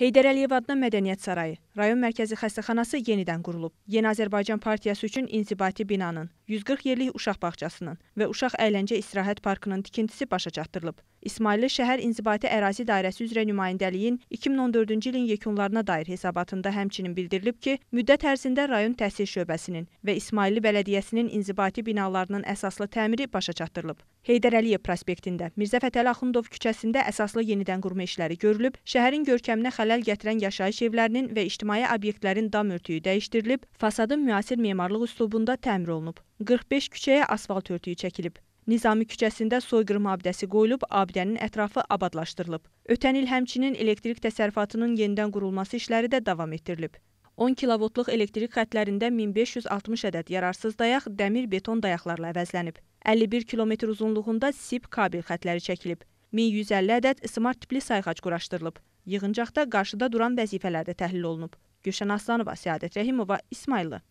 Heydər Əliyev adına Mədəniyyət sarayı rayon mərkəzi xəstəxanası yenidən qurulub. Yeni Azərbaycan Partiyası üçün inzibati binanın, 140 yerlik uşaq bağçasının və uşaq əyləncə istirahət parkının tikintisi başa çatdırılıb. İsmailli şəhər inzibati ərazi dairəsi üzrə nümayəndəliyin 2014-cü ilin yekunlarına dair hesabatında həmçinin bildirilib ki, müddət ərzində rayon təhsil şöbəsinin və İsmailli bələdiyyəsinin inzibati binalarının əsaslı təmiri başa çatdırılıb. Heydər Əliyev prospektində, Mirzə Fətəli Axundov küçəsində əsaslı yenidən qurma işləri görülüb, şəhərin görkəminə xələl gətirən yaşayış evlərinin və ictimai ictimai obyektlərin dam örtüyü dəyişdirilib, fasadın müasir memarlıq üslubunda təmir olunub. 45 küçəyə asfalt örtüyü çəkilib. Nizami küçəsində soyqırım abidəsi qoyulub, abidənin ətrafı abadlaşdırılıb. Ötən il həmçinin elektrik təsərrüfatının yenidən qurulması işləri də davam etdirilib. 10 kilovoltluq elektrik xətlərində 1560 ədəd yararsız dayaq dəmir beton dayaqlarla əvəzlənib. 51 kilometr uzunluğunda sip kabel xətləri çəkilib. 1150 ədəd smart tipli sayğac quraşdırılıb. Yığıncaqda qarşıda duran vəzifələr də təhlil olunub. Gülşən Aslanova, Səadət Rəhimova, İsmayıllı.